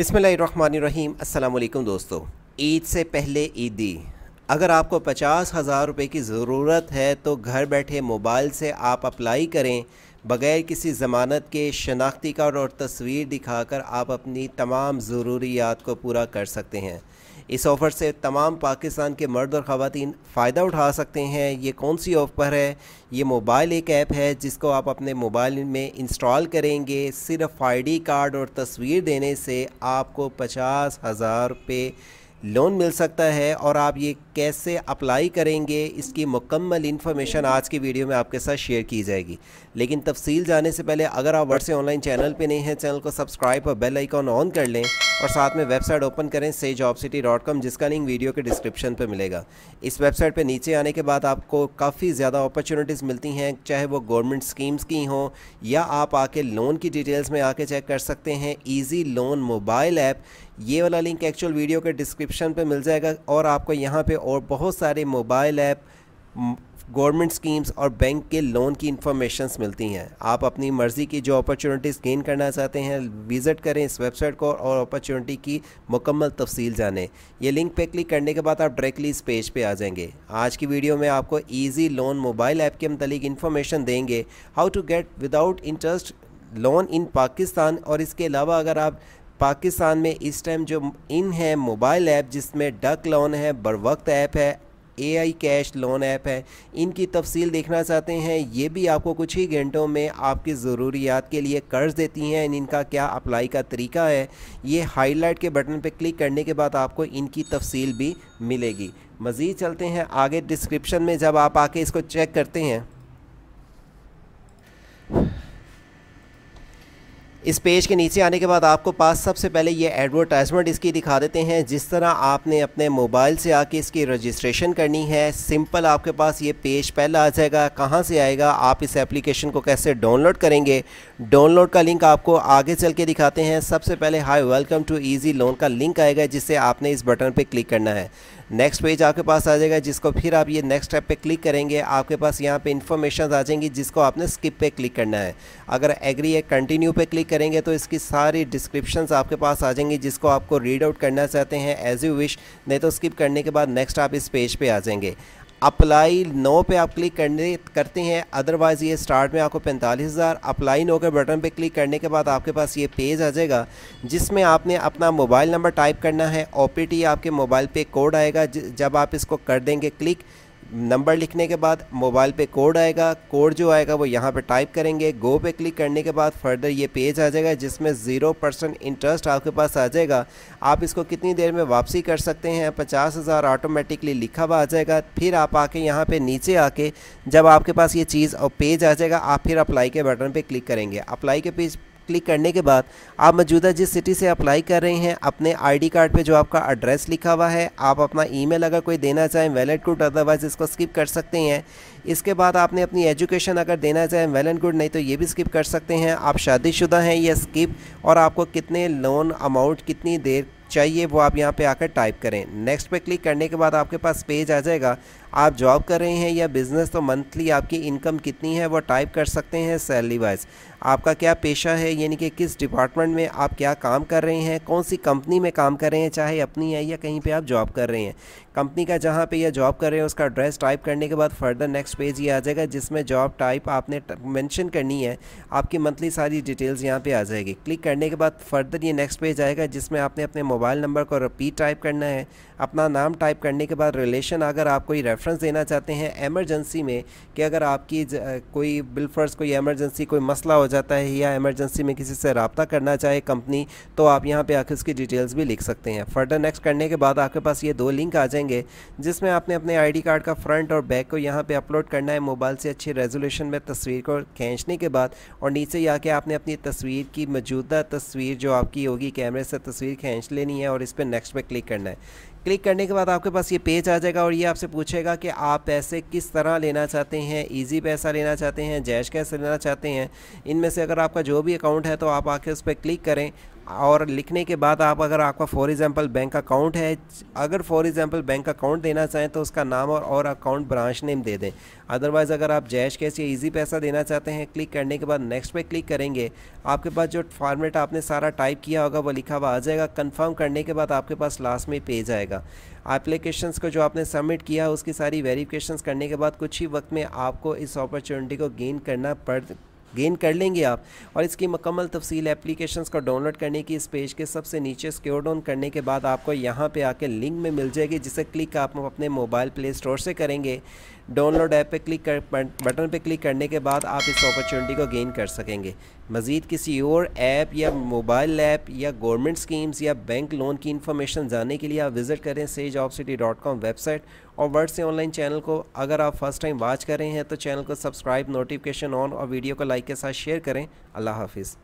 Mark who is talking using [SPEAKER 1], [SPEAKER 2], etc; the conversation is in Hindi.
[SPEAKER 1] बिसमीम अल्लाम दोस्तों ईद से पहले ईदी अगर आपको पचास हज़ार रुपये की ज़रूरत है तो घर बैठे मोबाइल से आप अप्लाई करें बग़ैर किसी ज़मानत के शनाख्ती कार्ड और तस्वीर दिखाकर आप अपनी तमाम ज़रूरियात को पूरा कर सकते हैं इस ऑफ़र से तमाम पाकिस्तान के मर्द और ख़वान फ़ायदा उठा सकते हैं ये कौन सी ऑफ़र है ये मोबाइल एक ऐप है जिसको आप अपने मोबाइल में इंस्टॉल करेंगे सिर्फ आईडी कार्ड और तस्वीर देने से आपको पचास हज़ार रुपये लोन मिल सकता है और आप ये कैसे अप्लाई करेंगे इसकी मुकम्मल इन्फॉर्मेशन आज की वीडियो में आपके साथ शेयर की जाएगी लेकिन तफसील जाने से पहले अगर आप वर्ष ऑनलाइन चैनल पे नहीं हैं चैनल को सब्सक्राइब और बेल आइकॉन ऑन कर लें और साथ में वेबसाइट ओपन करें से जॉब सिटी डॉट कॉम जिसका लिंक वीडियो के डिस्क्रिप्शन पर मिलेगा इस वेबसाइट पर नीचे आने के बाद आपको काफ़ी ज़्यादा अपॉर्चुनिटीज़ मिलती हैं चाहे वो गवर्नमेंट स्कीम्स की हों या आप आके लोन की डिटेल्स में आके चेक कर सकते हैं ईजी लोन मोबाइल ऐप ये वाला लिंक एक्चुअल वीडियो के डिस्क्रिप्शन पे मिल जाएगा और आपको यहाँ पे और बहुत सारे मोबाइल ऐप गवर्नमेंट स्कीम्स और बैंक के लोन की इन्फॉर्मेशंस मिलती हैं आप अपनी मर्ज़ी की जो अपॉर्चुनिटीज़ गेन करना चाहते हैं विज़िट करें इस वेबसाइट को और अपॉर्चुनिटी की मुकम्मल तफसील जानें ये लिंक पे क्लिक करने के बाद आप डायरेक्टली इस पेज पे आ जाएंगे आज की वीडियो में आपको ईजी लोन मोबाइल ऐप के मतलब इन्फॉर्मेशन देंगे how to get without interest loan in Pakistan और इसके अलावा अगर आप पाकिस्तान में इस टाइम जो इन है मोबाइल ऐप जिसमें डक लोन है बर वक्त ऐप है A I cash loan app है इनकी तफसील देखना चाहते हैं ये भी आपको कुछ ही घंटों में आपकी ज़रूरियात के लिए कर्ज देती हैं इनका क्या अप्लाई का तरीका है ये हाईलाइट के बटन पर क्लिक करने के बाद आपको इनकी तफसील भी मिलेगी मज़ीद चलते हैं आगे डिस्क्रिप्शन में जब आप आके इसको चेक करते हैं इस पेज के नीचे आने के बाद आपको पास सबसे पहले ये एडवर्टाइजमेंट इसकी दिखा देते हैं जिस तरह आपने अपने मोबाइल से आके इसकी रजिस्ट्रेशन करनी है सिंपल आपके पास ये पेज पहले आ जाएगा कहाँ से आएगा आप इस एप्लीकेशन को कैसे डाउनलोड करेंगे डाउनलोड का लिंक आपको आगे चल के दिखाते हैं सबसे पहले hi welcome to easy loan का लिंक आएगा जिससे आपने इस बटन पर क्लिक करना है नेक्स्ट पेज आपके पास आ जाएगा जिसको फिर आप ये नेक्स्ट टैब पे क्लिक करेंगे आपके पास यहाँ पे इन्फॉर्मेशन आ जाएंगी जिसको आपने स्किप पे क्लिक करना है अगर एग्री या कंटिन्यू पे क्लिक करेंगे तो इसकी सारी डिस्क्रिप्शन आपके पास आ जाएंगी जिसको आपको रीड आउट करना चाहते हैं एज यू विश नहीं तो स्किप करने के बाद नेक्स्ट आप इस पेज पर पे आ जाएंगे अप्लाई नो पे आप क्लिक करने करते हैं अदरवाइज़ ये स्टार्ट में आपको पैंतालीस हज़ार अप्लाई नो के बटन पे क्लिक करने के बाद आपके पास ये पेज आ जाएगा जिसमें आपने अपना मोबाइल नंबर टाइप करना है ओ आपके मोबाइल पे कोड आएगा जब आप इसको कर देंगे क्लिक नंबर लिखने के बाद मोबाइल पे कोड आएगा कोड जो आएगा वो यहाँ पे टाइप करेंगे गो पे क्लिक करने के बाद फर्दर ये पेज आ जाएगा जिसमें ज़ीरो परसेंट इंटरेस्ट आपके पास आ जाएगा आप इसको कितनी देर में वापसी कर सकते हैं पचास हज़ार ऑटोमेटिकली लिखा हुआ आ जाएगा फिर आप आके यहाँ पर नीचे आके जब आपके पास ये चीज़ और पेज आ जाएगा आप फिर अप्लाई के बटन पर क्लिक करेंगे अप्लाई के पेज क्लिक करने के बाद आप मौजूदा जिस सिटी से अप्लाई कर रहे हैं अपने आईडी कार्ड पे जो आपका एड्रेस लिखा हुआ है आप अपना ईमेल अगर कोई देना चाहें वैलेट गुड अदरवाइज़ इसको स्किप कर सकते हैं इसके बाद आपने अपनी एजुकेशन अगर देना चाहें वेल एंड गुड नहीं तो ये भी स्किप कर सकते हैं आप शादीशुदा हैं या स्किप और आपको कितने लोन अमाउंट कितनी देर चाहिए वो आप यहाँ पे आकर टाइप करें नेक्स्ट पे क्लिक करने के बाद आपके पास पेज आ जाएगा आप जॉब कर रहे हैं या बिज़नेस तो मंथली आपकी इनकम कितनी है वो टाइप कर सकते हैं सैलरी वाइज आपका क्या पेशा है यानी कि किस डिपार्टमेंट में आप क्या काम कर रहे हैं कौन सी कंपनी में काम कर रहे हैं चाहे अपनी है या कहीं पर आप जॉब कर रहे हैं कंपनी का जहाँ पे ये जॉब कर रहे हैं उसका एड्रेस टाइप करने के बाद फर्दर नेक्स्ट पेज ये आ जाएगा जिसमें जॉब टाइप आपने मेंशन करनी है आपकी मंथली सारी डिटेल्स यहाँ पे आ जाएगी क्लिक करने के बाद फर्दर ये नेक्स्ट पेज आएगा जिसमें आपने अपने मोबाइल नंबर को रिपीट टाइप करना है अपना नाम टाइप करने के बाद रिलेशन अगर आप कोई रेफरेंस देना चाहते हैं एमरजेंसी में कि अगर आपकी कोई बिलफर्स कोई एमरजेंसी कोई मसला हो जाता है या एमरजेंसी में किसी से रबता करना चाहे कंपनी तो आप यहाँ पर आकर उसकी डिटेल्स भी लिख सकते हैं फर्दर नेक्स्ट करने के बाद आपके पास ये दो लिंक आ जाए देंगे जिसमें आपने अपने आईडी कार्ड का फ्रंट और बैक को यहाँ पे अपलोड करना है मोबाइल से अच्छी रेजोल्यूशन में तस्वीर को खींचने के बाद और नीचे जाके आके आपने अपनी तस्वीर की मौजूदा तस्वीर जो आपकी होगी कैमरे से तस्वीर खींच लेनी है और इस पर नेक्स्ट पर क्लिक करना है क्लिक करने के बाद आपके पास ये पेज आ जाएगा और ये आपसे पूछेगा कि आप पैसे किस तरह लेना चाहते हैं इजी पैसा लेना चाहते हैं जैश कैश लेना चाहते हैं इनमें से अगर आपका जो भी अकाउंट है तो आप आके उस पर क्लिक करें और लिखने के बाद आप अगर आपका फॉर एग्ज़ाम्पल बैंक अकाउंट है अगर फॉर एग्ज़ाम्पल बैंक अकाउंट देना चाहें तो उसका नाम और और अकाउंट ब्रांच नेम दे दें अदरवाइज़ अगर आप जैश कैश या इजी पैसा देना चाहते हैं क्लिक करने के बाद नेक्स्ट पे क्लिक करेंगे आपके पास जो फॉर्मेट आपने सारा टाइप किया होगा वो लिखा हुआ आ जाएगा कन्फर्म करने के बाद आपके पास लास्ट में पेज आएगा जाएगा एप्लीकेशंस को जो आपने सबमिट किया है उसकी सारी वेरिफिकेशंस करने के बाद कुछ ही वक्त में आपको इस अपॉर्चुनिटी को गेन करना पड़ गेन कर लेंगे आप और इसकी मुकम्मल तफसील एप्लीकेशंस को डाउनलोड करने की इस पेज के सबसे नीचे स्क्योर डाउन करने के बाद आपको यहाँ पे आके लिंक में मिल जाएगी जिसे क्लिक आप अपने मोबाइल प्ले स्टोर से करेंगे डाउनलोड ऐप पे क्लिक कर बटन पे क्लिक करने के बाद आप इस अपॉर्चुनिटी को गेन कर सकेंगे मज़ीद किसी और ऐप या मोबाइल ऐप या गवर्नमेंट स्कीम्स या बैंक लोन की इन्फॉर्मेशन जानने के लिए आप विज़िट करें sage of city dot com website और वर्ड से ऑनलाइन चैनल को अगर आप फर्स्ट टाइम वॉच कर रहे हैं तो चैनल को सब्सक्राइब नोटिफिकेशन ऑन और वीडियो को लाइक के साथ शेयर करें अल्लाह हाफिज़